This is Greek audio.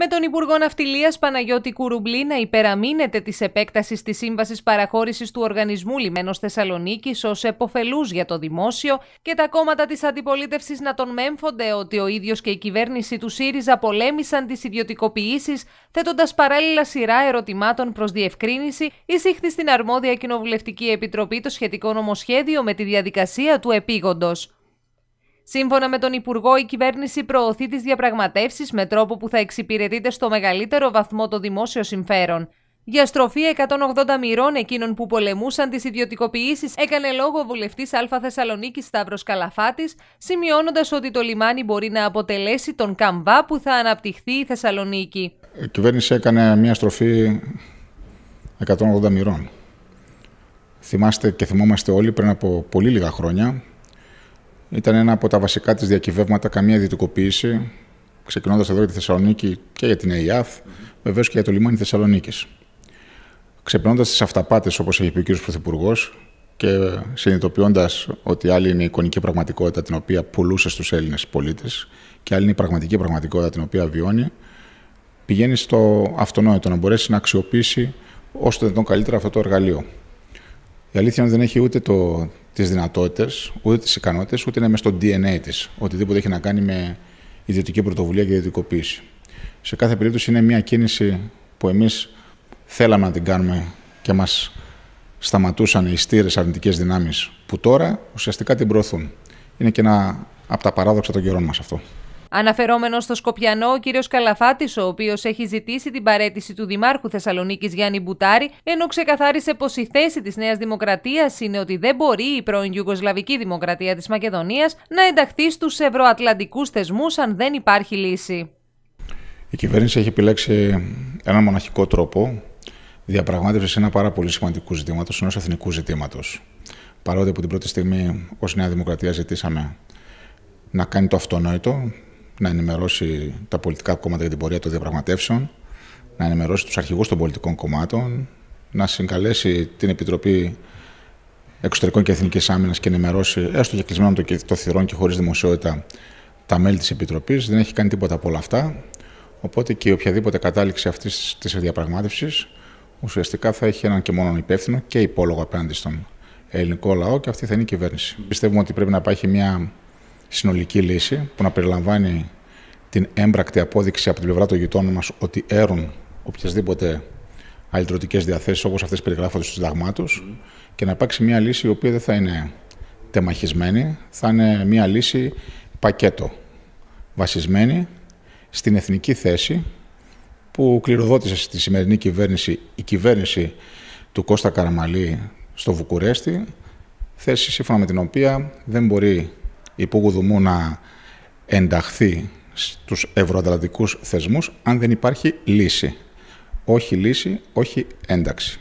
Με τον Υπουργό Ναυτιλίας Παναγιώτη Κουρουμπλή να υπεραμείνεται της επέκτασης της σύμβασης παραχώρησης του Οργανισμού Λιμένος Θεσσαλονίκης ως εποφελού για το δημόσιο και τα κόμματα της αντιπολίτευσης να τον μέμφονται ότι ο ίδιος και η κυβέρνηση του ΣΥΡΙΖΑ πολέμησαν τις ιδιωτικοποιήσεις, θέτοντας παράλληλα σειρά ερωτημάτων προς διευκρίνηση, εισήχθη στην αρμόδια Κοινοβουλευτική Επιτροπή το σχετικό νομοσχέδιο με τη διαδικασία του επίγοντος. Σύμφωνα με τον Υπουργό, η κυβέρνηση προωθεί τις διαπραγματεύσεις με τρόπο που θα εξυπηρετείται στο μεγαλύτερο βαθμό το δημόσιο συμφέρον. Για στροφή 180 μοιρών εκείνων που πολεμούσαν τις ιδιωτικοποιήσεις, έκανε λόγο ο βουλευτής Α Θεσσαλονίκης Σταύρος Καλαφάτης, σημειώνοντας ότι το λιμάνι μπορεί να αποτελέσει τον καμβά που θα αναπτυχθεί η Θεσσαλονίκη. Η κυβέρνηση έκανε μια στροφή 180 μοιρών. Θυμάστε και θυμόμαστε όλοι πριν από πολύ λίγα χρόνια ήταν ένα από τα βασικά της διακυβεύματα, καμία δυτικοποίηση. Ξεκινώντας εδώ για τη Θεσσαλονίκη και για την ΕΙΑΘ, βεβαίως και για το λιμάνι Θεσσαλονίκης. Ξεπερνώντας τις αυταπάτες, όπως έχει πει ο κ. Πρωθυπουργός, και συνειδητοποιώντας ότι άλλη είναι η εικονική πραγματικότητα την οποία πουλούσε στους Έλληνες πολίτες και άλλη είναι η πραγματική πραγματικότητα την οποία βιώνει, πηγαίνει στο αυτονόητο να μπορέσει να αξιοποιήσει όσο το δυνατόν καλύτερα αυτό το εργαλείο. Η αλήθεια είναι ότι δεν έχει ούτε το, τις δυνατότητες, ούτε τις ικανότητες, ούτε είναι μέσα στο DNA της. Οτιδήποτε έχει να κάνει με ιδιωτική πρωτοβουλία και ιδιωτικοποίηση. Σε κάθε περίπτωση είναι μια κίνηση που εμείς θέλαμε να την κάνουμε και μας σταματούσαν οι στήρες αρνητικές δυνάμεις που τώρα ουσιαστικά την προωθούν. Είναι και ένα από τα παράδοξα των καιρών μας αυτό. Αναφερόμενος στο Σκοπιανό, ο κ. Καλαφάτης, ο οποίος έχει ζητήσει την παρέτηση του Δημάρχου Θεσσαλονίκης Γιάννη Μπουτάρη, ενώ ξεκαθάρισε πως η θέση της Νέας Δημοκρατίας είναι ότι δεν μπορεί η πρώην Ιουγκοσλαβική Δημοκρατία της Μακεδονίας να ενταχθεί στους ευρωατλαντικούς θεσμούς αν δεν υπάρχει λύση. Η κυβέρνηση έχει επιλέξει ένα μοναχικό τρόπο διαπραγμάτευσης ένα πάρα πολύ σημαντικό ζητήματος, ενός εθνικού ζητήματος. Παρότι από την πρώτη στιγμή ως Νέα Δημοκρατία ζητήσαμε να κάνει το αυτονόητο, να ενημερώσει τα πολιτικά κόμματα για την πορεία των διαπραγματεύσεων, να ενημερώσει τους αρχηγούς των πολιτικών κομμάτων, να συγκαλέσει την Επιτροπή Εξωτερικών και Εθνικής Άμυνας και ενημερώσει, έστω και κλεισμένο το θυρών και χωρίς δημοσιότητα, τα μέλη της Επιτροπής. Δεν έχει κάνει τίποτα από όλα αυτά. Οπότε και οποιαδήποτε κατάληξη αυτής της διαπραγμάτευσης ουσιαστικά θα έχει έναν και μόνο υπεύθυνο και υπόλογο απέναντι στον ελληνικό λαό και αυτή θα είναι η κυβέρνηση. Πιστεύουμε ότι πρέπει να υπάρχει μια συνολική λύση που να περιλαμβάνει την έμπρακτη απόδειξη από την πλευρά των γειτόνων μας ότι έρουν οποιασδήποτε αλυτρωτικέ διαθέσεις όπως αυτές περιγράφονται στο Σύνταγμά του και να υπάρξει μια λύση η οποία δεν θα είναι τεμαχισμένη, θα είναι μια λύση πακέτο βασισμένη στην εθνική θέση που κληροδότησε στη σημερινή κυβέρνηση η κυβέρνηση του Κώστα Καραμαλή στο Βουκουρέστι, θέση σύμφωνα με την οποία δεν μπορεί υπόγουδου να ενταχθεί στους ευρωατλαντικούς θεσμούς αν δεν υπάρχει λύση. Όχι λύση, όχι ένταξη.